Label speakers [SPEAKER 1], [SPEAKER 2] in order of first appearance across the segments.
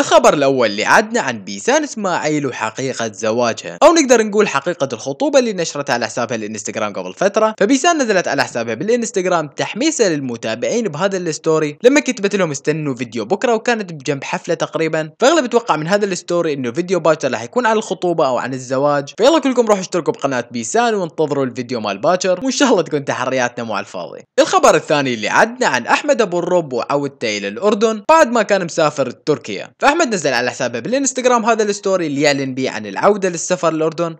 [SPEAKER 1] الخبر الأول اللي عدنا عن بيسان إسماعيل وحقيقة زواجها أو نقدر نقول حقيقة الخطوبة اللي نشرتها على حسابها الانستغرام قبل فترة فبيسان نزلت على حسابها بالانستغرام تحميسه للمتابعين بهذا الستوري لما كتبت لهم استنوا فيديو بكرة وكانت بجنب حفلة تقريبا فأغلب يتوقع من هذا الستوري إنه فيديو باكر راح يكون عن الخطوبة أو عن الزواج فيلا كلكم روحوا اشتركوا بقناة بيسان وانتظروا الفيديو مال باكر وإن شاء الله تكون تحرياتنا مو على الفاضي الخبر الثاني اللي عدنا عن أحمد أبو الرب وعودته إلى الأردن بعد ما كان مسافر تركيا احمد نزل على حسابه بالانستغرام هذا الستوري اللي يعلن بيه عن العوده للسفر للاردن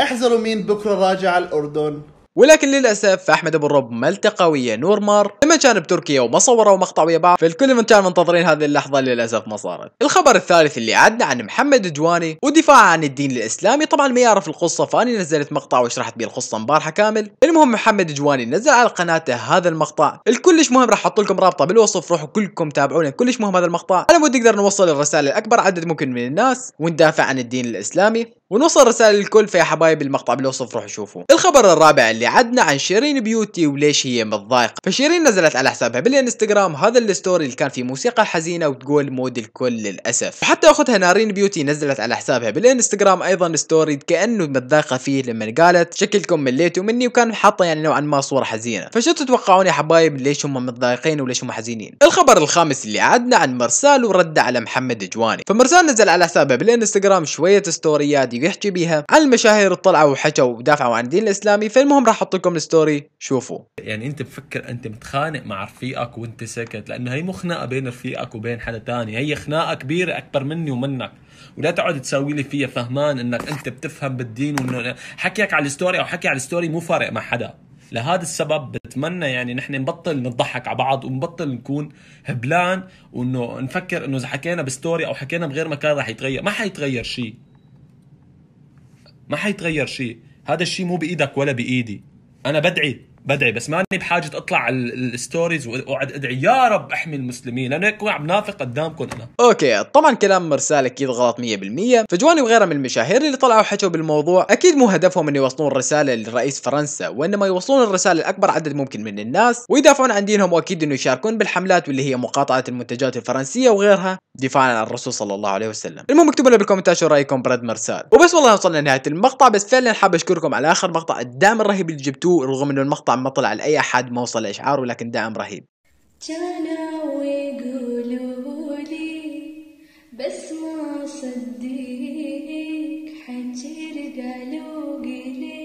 [SPEAKER 1] احذروا مين بكره راجع الاردن ولكن للاسف فاحمد ابو الرب ما التقى ويا نور مار لما كان بتركيا وما صوروا مقطع ويا بعض فالكل من كان منتظرين هذه اللحظه للاسف ما صارت. الخبر الثالث اللي عدنا عن محمد جواني ودفاعه عن الدين الاسلامي طبعا ما يعرف القصه فاني نزلت مقطع وشرحت به القصه امبارحه كامل. المهم محمد جواني نزل على قناته هذا المقطع الكلش مهم راح احط لكم رابطه بالوصف روحوا كلكم تابعونا كلش مهم هذا المقطع على مود نقدر نوصل الرساله لاكبر عدد ممكن من الناس وندافع عن الدين الاسلامي ونوصل رساله للكل فيا حبايب المقطع بالوصف روحوا شوفوا. الخبر الرابع اللي اللي عدنا عن شيرين بيوتي وليش هي متضايقه فشيرين نزلت على حسابها بالانستغرام هذا الستوري اللي كان فيه موسيقى حزينه وتقول مود الكل للاسف وحتى اختها نارين بيوتي نزلت على حسابها بالانستغرام ايضا ستوري كانه متضايقه فيه لما قالت شكلكم مليتوا مني وكان حاطه يعني نوعا ما صوره حزينه فشو تتوقعون يا حبايب ليش هم متضايقين وليش هم حزينين الخبر الخامس اللي عدنا عن مرسال ورد على محمد جواني فمرسال نزل على حسابه بالانستغرام شويه ستوريات يحكي بيها عن المشاهير طلعوا وحكوا ودافعوا عن الدين الاسلامي فالمهم احط لكم الستوري شوفوا
[SPEAKER 2] يعني انت بفكر انت متخانق مع رفيقك وانت ساكت لانه هي مو خناقه بين رفيقك وبين حدا تاني هي خناقه كبيره اكبر مني ومنك ولا تقعد تسوي لي فيها فهمان انك انت بتفهم بالدين وانه حكيك على الستوري او حكي على الستوري مو فارق مع حدا لهذا السبب بتمنى يعني نحن نبطل نضحك على بعض ونبطل نكون هبلان وانه نفكر انه اذا حكينا بستوري او حكينا بغير مكان رح يتغير ما حيتغير شيء ما حيتغير شيء هذا الشيء مو بايدك ولا بايدي انا بدعي بدعي بس ماني بحاجه اطلع على الستوريز واقعد ادعي يا رب احمي المسلمين لانه هيك عم نافق قدامكم انا
[SPEAKER 1] اوكي طبعا كلام مرسال اكيد غلط 100% فجواني وغيرها من المشاهير اللي طلعوا حكوا بالموضوع اكيد مو هدفهم انه يوصلون رساله لرئيس فرنسا وانما يوصلون الرساله لاكبر عدد ممكن من الناس ويدافعون عن دينهم واكيد انه يشاركون بالحملات واللي هي مقاطعه المنتجات الفرنسيه وغيرها دفاعا عن الرسول صلى الله عليه وسلم المهم اكتبوا لنا بالكومنتات شو رايكم براد مرسال وبس والله وصلنا لنهايه المقطع بس فعلا حاب اشكركم على اخر مقطع الدعم الرهيب اللي جبتوه رغم انه المقطع مطلع ما طلع لأي أحد ما وصل إشعار ولكن دعم رهيب
[SPEAKER 2] كانوا يقولوا لي بس ما صدق حجر قالوا قليل